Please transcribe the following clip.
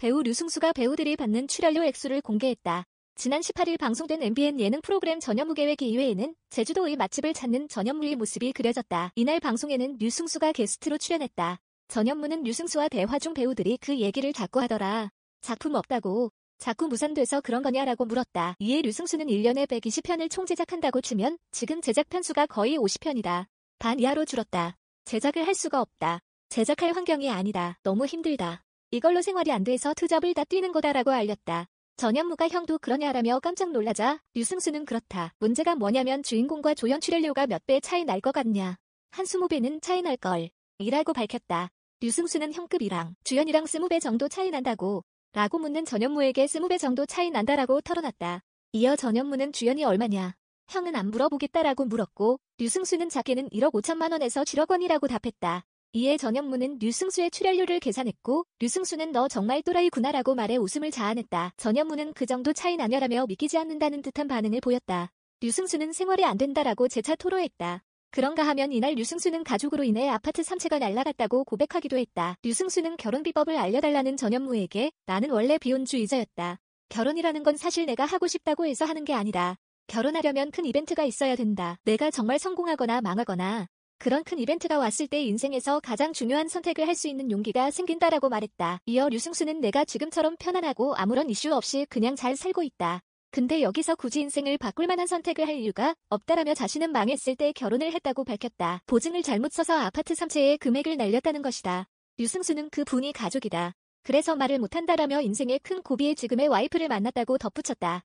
배우 류승수가 배우들이 받는 출연료 액수를 공개했다. 지난 18일 방송된 MBN 예능 프로그램 전현무 계획 이외에는 제주도의 맛집을 찾는 전현무의 모습이 그려졌다. 이날 방송에는 류승수가 게스트로 출연했다. 전현무는 류승수와 대화 중 배우들이 그 얘기를 자꾸 하더라. 작품 없다고 자꾸 무산돼서 그런 거냐라고 물었다. 이에 류승수는 1년에 120편을 총제작한다고 치면 지금 제작 편수가 거의 50편이다. 반 이하로 줄었다. 제작을 할 수가 없다. 제작할 환경이 아니다. 너무 힘들다. 이걸로 생활이 안 돼서 투잡을 다 뛰는 거다라고 알렸다. 전현무가 형도 그러냐라며 깜짝 놀라자 류승수는 그렇다. 문제가 뭐냐면 주인공과 조연 출연료가 몇 배 차이 날 것 같냐. 한 스무 배는 차이 날걸. 이라고 밝혔다. 류승수는 형급이랑 주연이랑 스무 배 정도 차이 난다고 라고 묻는 전현무에게 스무 배 정도 차이 난다라고 털어놨다. 이어 전현무는 주연이 얼마냐? 형은 안 물어보겠다라고 물었고 류승수는 자게는 1억 5천만 원에서 7억 원이라고 답했다. 이에 전현무는 류승수의 출혈료를 계산했고 류승수는 너 정말 또라이구나라고 말해 웃음을 자아냈다. 전현무는 그 정도 차이 나며라며 믿기지 않는다는 듯한 반응을 보였다. 류승수는 생활이 안 된다라고 재차 토로했다. 그런가 하면 이날 류승수는 가족으로 인해 아파트 3채가 날라갔다고 고백하기도 했다. 류승수는 결혼 비법을 알려달라는 전현무에게 나는 원래 비혼주의자였다. 결혼이라는 건 사실 내가 하고 싶다고 해서 하는 게 아니다. 결혼하려면 큰 이벤트가 있어야 된다. 내가 정말 성공하거나 망하거나 그런 큰 이벤트가 왔을 때 인생에서 가장 중요한 선택을 할 수 있는 용기가 생긴다라고 말했다. 이어 류승수는 내가 지금처럼 편안하고 아무런 이슈 없이 그냥 잘 살고 있다. 근데 여기서 굳이 인생을 바꿀 만한 선택을 할 이유가 없다라며 자신은 망했을 때 결혼을 했다고 밝혔다. 보증을 잘못 써서 아파트 3채에 금액을 날렸다는 것이다. 류승수는 그 분이 가족이다. 그래서 말을 못한다라며 인생의 큰 고비에 지금의 와이프를 만났다고 덧붙였다.